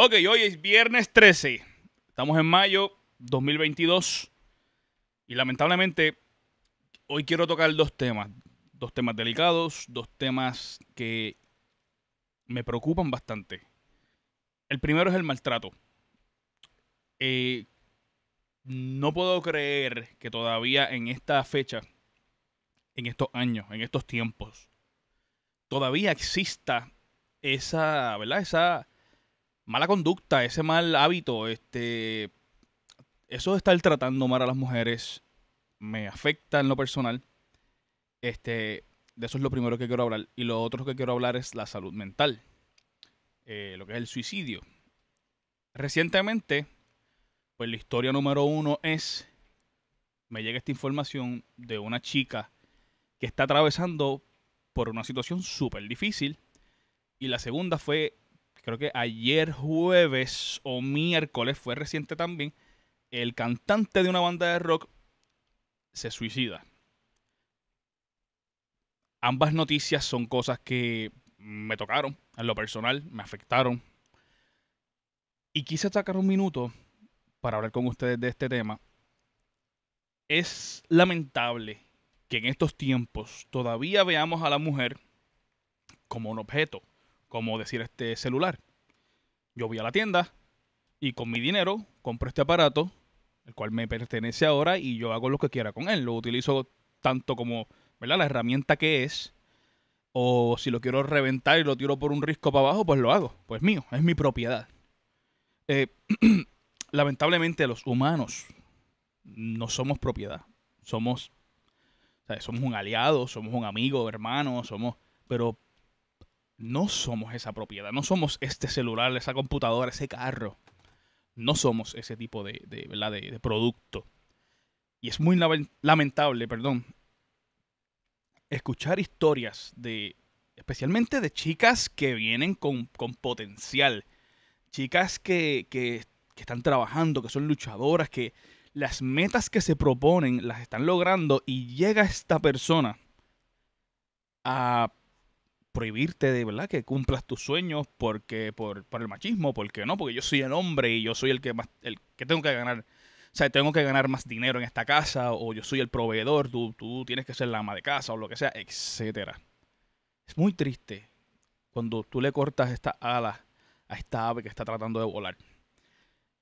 Ok, hoy es viernes 13. Estamos en mayo 2022. Y lamentablemente, hoy quiero tocar dos temas. Dos temas delicados, dos temas que me preocupan bastante. El primero es el maltrato. Eh, no puedo creer que todavía en esta fecha, en estos años, en estos tiempos, todavía exista esa, ¿verdad? Esa mala conducta, ese mal hábito, este, eso de estar tratando mal a las mujeres me afecta en lo personal. Este, de eso es lo primero que quiero hablar. Y lo otro que quiero hablar es la salud mental, eh, lo que es el suicidio. Recientemente, pues la historia número uno es, me llega esta información de una chica que está atravesando por una situación súper difícil. Y la segunda fue creo que ayer jueves o miércoles, fue reciente también, el cantante de una banda de rock se suicida. Ambas noticias son cosas que me tocaron en lo personal, me afectaron. Y quise sacar un minuto para hablar con ustedes de este tema. Es lamentable que en estos tiempos todavía veamos a la mujer como un objeto como decir este celular. Yo voy a la tienda y con mi dinero compro este aparato, el cual me pertenece ahora y yo hago lo que quiera con él. Lo utilizo tanto como, ¿verdad? La herramienta que es. O si lo quiero reventar y lo tiro por un risco para abajo, pues lo hago. Pues mío, es mi propiedad. Eh, lamentablemente los humanos no somos propiedad. Somos, somos un aliado, somos un amigo, hermano, somos, pero no somos esa propiedad, no somos este celular, esa computadora, ese carro. No somos ese tipo de, producto. Y es muy lamentable, perdón, escuchar historias de, especialmente de chicas que vienen con, con potencial, chicas que, que, que están trabajando, que son luchadoras, que las metas que se proponen las están logrando y llega esta persona a prohibirte de verdad que cumplas tus sueños porque por, por el machismo, porque no, porque yo soy el hombre y yo soy el que más, el que tengo que ganar, o sea, tengo que ganar más dinero en esta casa o yo soy el proveedor, tú, tienes que ser la ama de casa o lo que sea, etcétera. Es muy triste cuando tú le cortas esta ala a esta ave que está tratando de volar.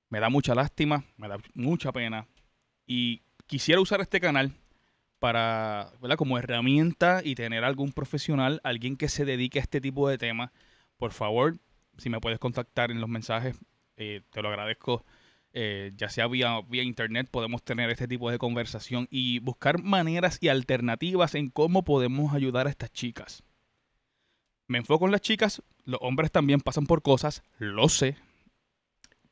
Me da mucha lástima, me da mucha pena y quisiera usar este canal para, Como herramienta y tener algún profesional, alguien que se dedique a este tipo de temas, por favor, si me puedes contactar en los mensajes, eh, te lo agradezco. Eh, ya sea vía, vía internet, podemos tener este tipo de conversación y buscar maneras y alternativas en cómo podemos ayudar a estas chicas. Me enfoco en las chicas, los hombres también pasan por cosas, lo sé,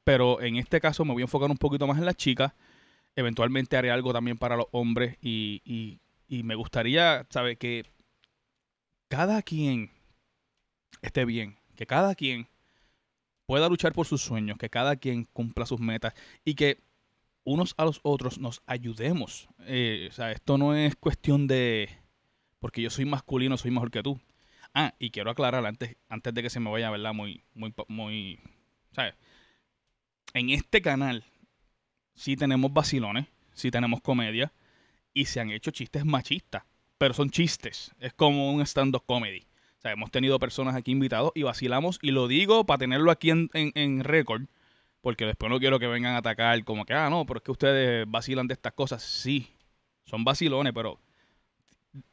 pero en este caso me voy a enfocar un poquito más en las chicas Eventualmente haré algo también para los hombres y, me gustaría, ¿sabes? Que cada quien esté bien, que cada quien pueda luchar por sus sueños, que cada quien cumpla sus metas y que unos a los otros nos ayudemos. Eh, o sea, esto no es cuestión de, porque yo soy masculino, soy mejor que tú. Ah, y quiero aclarar antes, antes de que se me vaya, ¿verdad? Muy, muy, muy, ¿sabes? En este canal si tenemos vacilones, sí tenemos comedia y se han hecho chistes machistas, pero son chistes, es como un stand-up comedy. O sea, hemos tenido personas aquí invitados y vacilamos y lo digo para tenerlo aquí en, en, récord, porque después no quiero que vengan a atacar como que, ah, no, pero es que ustedes vacilan de estas cosas. Sí, son vacilones, pero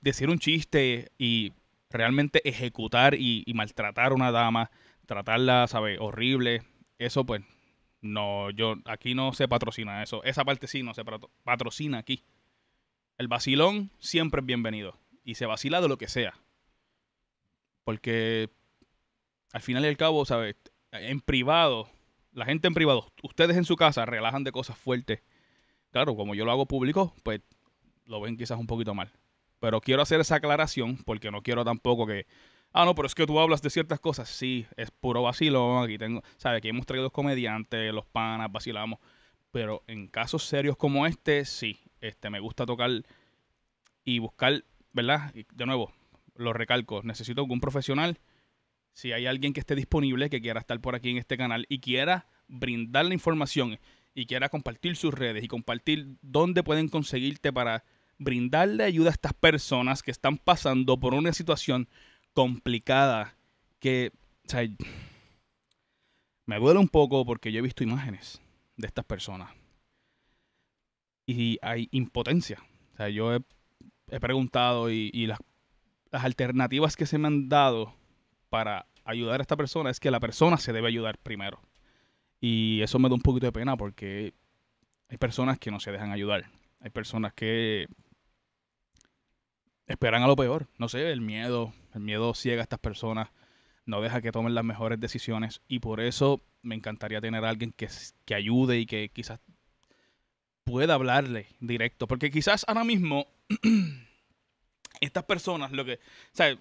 decir un chiste y realmente ejecutar y, y maltratar a una dama, tratarla, ¿sabes? Horrible, eso pues no, yo aquí no se patrocina eso. Esa parte sí no se patrocina aquí. El vacilón siempre es bienvenido. Y se vacila de lo que sea. Porque al final y al cabo, ¿sabes? En privado, la gente en privado, ustedes en su casa relajan de cosas fuertes. Claro, como yo lo hago público, pues lo ven quizás un poquito mal. Pero quiero hacer esa aclaración porque no quiero tampoco que ah, no, pero es que tú hablas de ciertas cosas. Sí, es puro vacilón. Aquí tengo, ¿sabes? Aquí hemos traído los comediantes, los panas, vacilamos. Pero en casos serios como este, sí, este, me gusta tocar y buscar, ¿verdad? de nuevo, lo recalco, necesito algún profesional. Si hay alguien que esté disponible, que quiera estar por aquí en este canal y quiera brindar la información y quiera compartir sus redes y compartir dónde pueden conseguirte para brindarle ayuda a estas personas que están pasando por una situación complicada que, o sea, me duele un poco porque yo he visto imágenes de estas personas y hay impotencia. O sea, yo he, preguntado y, las, las alternativas que se me han dado para ayudar a esta persona es que la persona se debe ayudar primero. Y eso me da un poquito de pena porque hay personas que no se dejan ayudar. Hay personas que esperan a lo peor. No sé, el miedo, el miedo ciega a estas personas, no deja que tomen las mejores decisiones y por eso me encantaría tener a alguien que, que ayude y que quizás pueda hablarle directo. Porque quizás ahora mismo estas personas, lo que... O sea,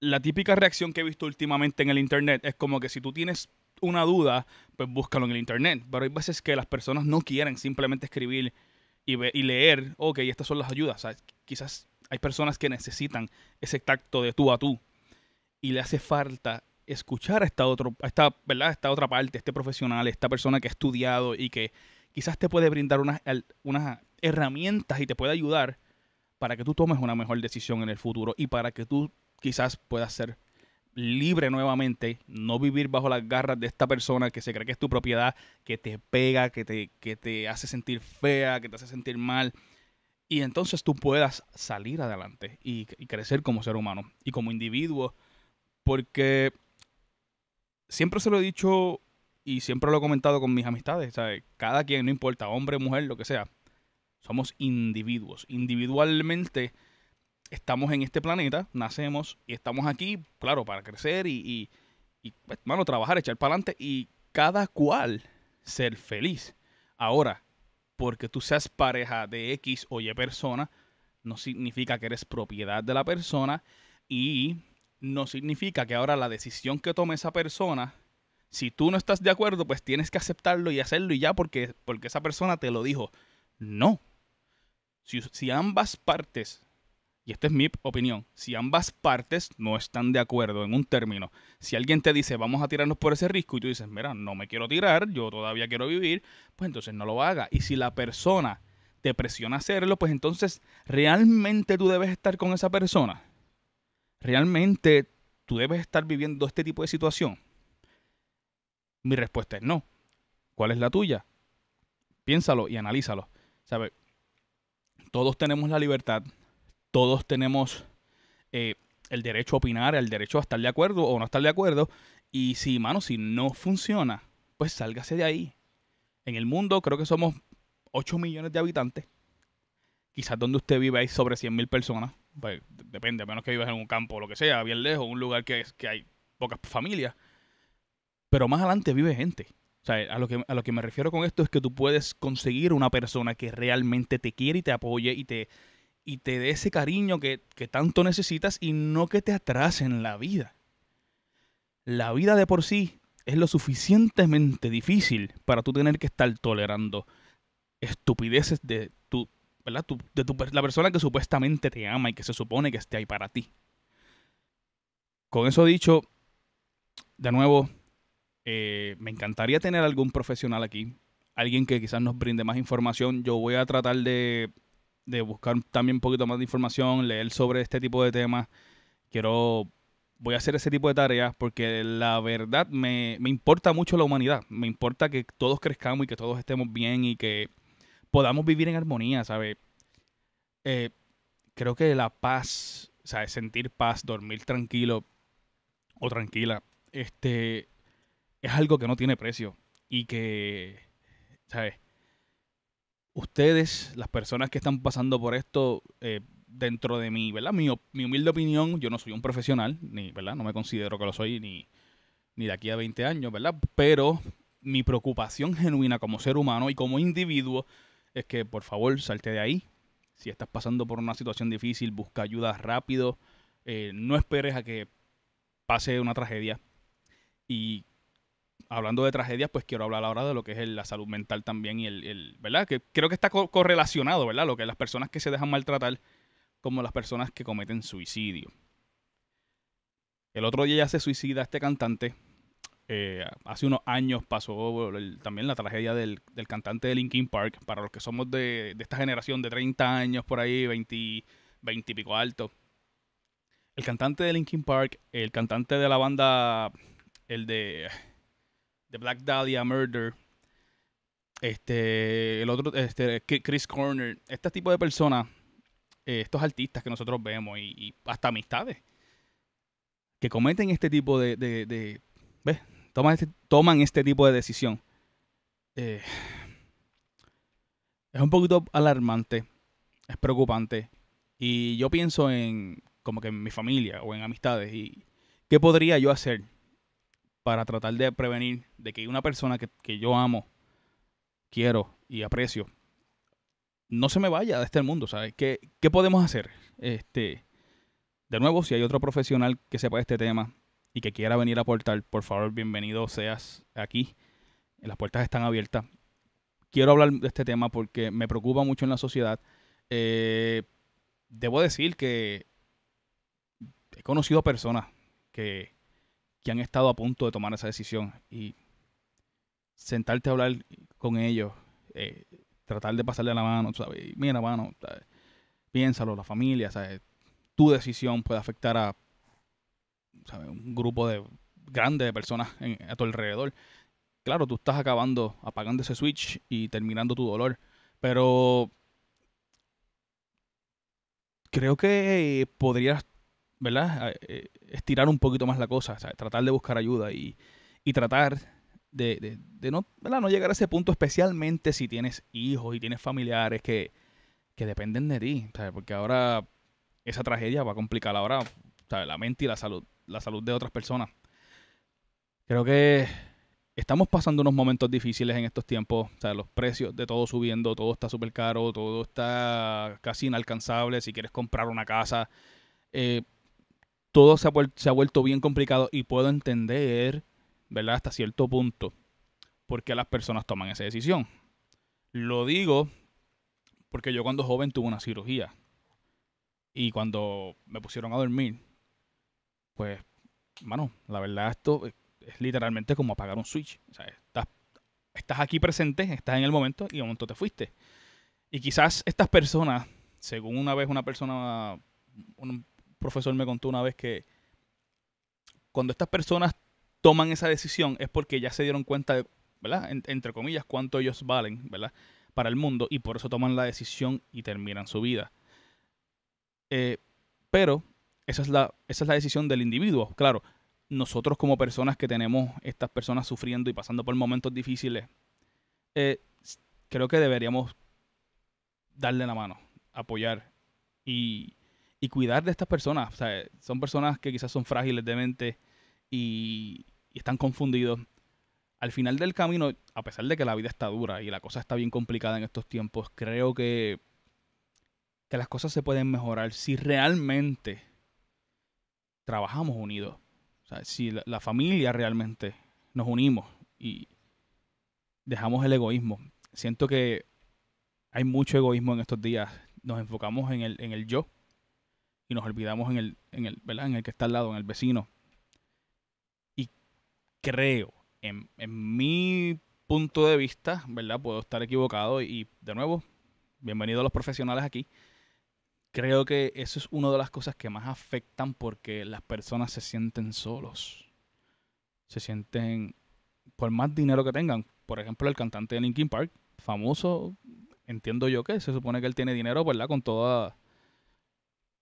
la típica reacción que he visto últimamente en el Internet es como que si tú tienes una duda, pues búscalo en el Internet. Pero hay veces que las personas no quieren simplemente escribir y, y leer, ok, estas son las ayudas. quizás hay personas que necesitan ese tacto de tú a tú y le hace falta escuchar a esta, otro, esta, ¿verdad? esta otra parte, este profesional, esta persona que ha estudiado y que quizás te puede brindar unas, herramientas y te puede ayudar para que tú tomes una mejor decisión en el futuro y para que tú quizás puedas ser libre nuevamente, no vivir bajo las garras de esta persona que se cree que es tu propiedad, que te pega, que te, que te hace sentir fea, que te hace sentir mal y entonces tú puedas salir adelante y, crecer como ser humano y como individuo. Porque siempre se lo he dicho y siempre lo he comentado con mis amistades, Cada quien, no importa, hombre, mujer, lo que sea, somos individuos. Individualmente estamos en este planeta, nacemos y estamos aquí, claro, para crecer y, pues, trabajar, echar para adelante y cada cual ser feliz. Ahora, porque tú seas pareja de X o Y persona, no significa que eres propiedad de la persona y no significa que ahora la decisión que tome esa persona, si tú no estás de acuerdo, pues tienes que aceptarlo y hacerlo y ya porque, porque esa persona te lo dijo. No. Si, si ambas partes y esta es mi opinión, si ambas partes no están de acuerdo en un término, si alguien te dice vamos a tirarnos por ese risco y tú dices, mira, no me quiero tirar, yo todavía quiero vivir, pues entonces no lo haga. Y si la persona te presiona a hacerlo, pues entonces realmente tú debes estar con esa persona. Realmente tú debes estar viviendo este tipo de situación. Mi respuesta es no. ¿Cuál es la tuya? Piénsalo y analízalo. ¿Sabes? Todos tenemos la libertad todos tenemos eh, el derecho a opinar, el derecho a estar de acuerdo o no estar de acuerdo. Y si, mano, si no funciona, pues sálgase de ahí. En el mundo creo que somos 8 millones de habitantes. Quizás donde usted vive hay sobre 100 mil personas. Pues, depende, a menos que vivas en un campo o lo que sea, bien lejos, un lugar que, es, que hay pocas familias. Pero más adelante vive gente. O sea, lo, que, a lo que me refiero con esto es que tú puedes conseguir una persona que realmente te quiere y te apoye y te, y te dé ese cariño que, tanto necesitas y no que te atrasen la vida. La vida de por sí es lo suficientemente difícil para tú tener que estar tolerando estupideces de tu, ¿verdad? de tu, la persona que supuestamente te ama y que se supone que esté ahí para ti. Con eso dicho, de nuevo, eh, me encantaría tener algún profesional aquí, alguien que quizás nos brinde más información. Yo voy a tratar de de buscar también un poquito más de información, leer sobre este tipo de temas. Quiero, voy a hacer ese tipo de tareas porque la verdad me, me importa mucho la humanidad. Me importa que todos crezcamos y que todos estemos bien y que podamos vivir en armonía, ¿sabes? Eh, creo que la paz, sea Sentir paz, dormir tranquilo o tranquila, este, es algo que no tiene precio y que, ¿sabes? ustedes, las personas que están pasando por esto, eh, dentro de mi, ¿verdad? Mi, mi, humilde opinión, yo no soy un profesional, ni, ¿verdad? No me considero que lo soy ni, de aquí a 20 años, ¿verdad? Pero mi preocupación genuina como ser humano y como individuo es que, por favor, salte de ahí. Si estás pasando por una situación difícil, busca ayuda rápido. Eh, no esperes a que pase una tragedia. Y hablando de tragedias, pues quiero hablar ahora de lo que es la salud mental también y el, ¿verdad? Que creo que está correlacionado, ¿verdad? Lo que las personas que se dejan maltratar como las personas que cometen suicidio. El otro día ya se suicida este cantante. Eh, hace unos años pasó también la tragedia del, cantante de Linkin Park. Para los que somos de, de esta generación de 30 años, por ahí, 20, 20 y pico alto. El cantante de Linkin Park, el cantante de la banda, el de The Black Dahlia Murder, este, el otro, este, Chris Corner, este tipo de personas, eh, estos artistas que nosotros vemos y, hasta amistades que cometen este tipo de, de, ¿ves? Toman este, toman este tipo de decisión. Eh, es un poquito alarmante, es preocupante. Y yo pienso en como que en mi familia o en amistades y qué podría yo hacer para tratar de prevenir de que una persona que, yo amo, quiero y aprecio, no se me vaya de este mundo, ¿sabes? ¿Qué, podemos hacer? Este, de nuevo, si hay otro profesional que sepa este tema y que quiera venir a aportar, por favor, bienvenido seas aquí. Las puertas están abiertas. Quiero hablar de este tema porque me preocupa mucho en la sociedad. Eh, debo decir que he conocido personas que que han estado a punto de tomar esa decisión y sentarte a hablar con ellos, eh, tratar de pasarle la mano, ¿sabes? Mira, mano, piénsalo, la familia, Tu decisión puede afectar a un grupo de grande de personas a tu alrededor. Claro, tú estás acabando, apagando ese switch y terminando tu dolor, pero creo que podrías ¿verdad? Eh, estirar un poquito más la cosa, tratar de buscar ayuda y, tratar de, no, no llegar a ese punto, especialmente si tienes hijos y tienes familiares que, dependen de ti, porque ahora esa tragedia va a complicar ahora la mente y la salud, la salud de otras personas. Creo que estamos pasando unos momentos difíciles en estos tiempos, los precios de todo subiendo, todo está súper caro, todo está casi inalcanzable, si quieres comprar una casa. Eh, todo se ha, vuelto bien complicado y puedo entender, ¿verdad? Hasta cierto punto, por qué las personas toman esa decisión. Lo digo porque yo cuando joven tuve una cirugía y cuando me pusieron a dormir, pues, mano, la verdad esto es literalmente como apagar un switch. O estás, aquí presente, estás en el momento y de momento te fuiste. Y quizás estas personas, según una vez una persona, profesor me contó una vez que cuando estas personas toman esa decisión es porque ya se dieron cuenta de, ¿verdad? entre comillas, cuánto ellos valen, ¿verdad? Para el mundo y por eso toman la decisión y terminan su vida. Eh, pero esa es, la, es la decisión del individuo, claro. Nosotros como personas que tenemos estas personas sufriendo y pasando por momentos difíciles, eh, creo que deberíamos darle la mano, apoyar y, y cuidar de estas personas. son personas que quizás son frágiles de mente y, están confundidos. Al final del camino, a pesar de que la vida está dura y la cosa está bien complicada en estos tiempos, creo que, que las cosas se pueden mejorar si realmente trabajamos unidos. si la, familia realmente nos unimos y dejamos el egoísmo. Siento que hay mucho egoísmo en estos días. Nos enfocamos en el yo y nos olvidamos en el, en el, ¿verdad? En el que está al lado, en el vecino. Y creo, en, en mi punto de vista, ¿verdad? Puedo estar equivocado y de nuevo, bienvenidos los profesionales aquí. Creo que eso es una de las cosas que más afectan porque las personas se sienten solos. Se sienten, por más dinero que tengan, por ejemplo, el cantante de Linkin Park, famoso, entiendo yo que se supone que él tiene dinero, ¿verdad? Con toda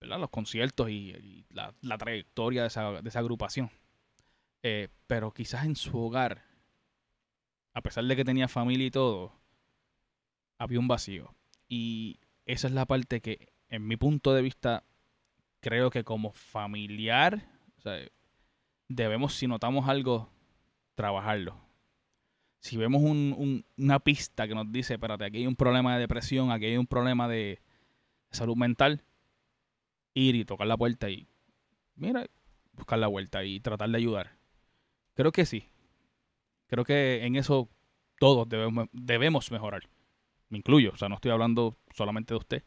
los conciertos y, la, trayectoria de esa, agrupación. Eh, pero quizás en su hogar, a pesar de que tenía familia y todo, había un vacío. Y esa es la parte que, en mi punto de vista, creo que como familiar, debemos, si notamos algo, trabajarlo. Si vemos una pista que nos dice, espérate, aquí hay un problema de depresión, aquí hay un problema de salud mental, ir y tocar la puerta y, mira, buscar la vuelta y tratar de ayudar. Creo que sí. Creo que en eso todos debemos, mejorar. Me incluyo, o sea, no estoy hablando solamente de usted.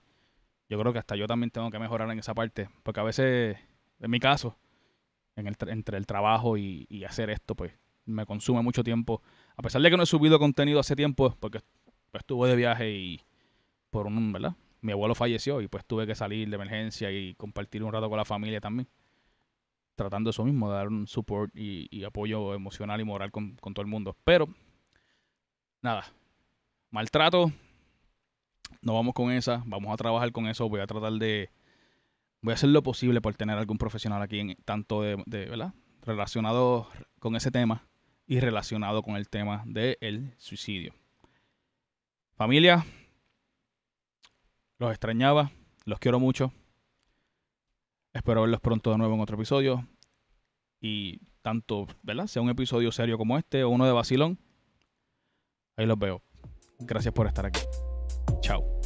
Yo creo que hasta yo también tengo que mejorar en esa parte, porque a veces, en mi caso, en entre el trabajo y, hacer esto, pues me consume mucho tiempo. A pesar de que no he subido contenido hace tiempo, porque estuve de viaje y por un, ¿verdad? mi abuelo falleció y pues tuve que salir de emergencia y compartir un rato con la familia también. Tratando eso mismo, de dar un support y, apoyo emocional y moral con, todo el mundo. Pero, nada, maltrato, no vamos con esa, vamos a trabajar con eso, voy a tratar de, voy a hacer lo posible por tener algún profesional aquí, en, tanto de, ¿verdad? Relacionado con ese tema y relacionado con el tema del suicidio. Familia, los extrañaba, los quiero mucho. Espero verlos pronto de nuevo en otro episodio. Y tanto, ¿verdad? Sea un episodio serio como este o uno de Basilón, Ahí los veo. Gracias por estar aquí. Chao.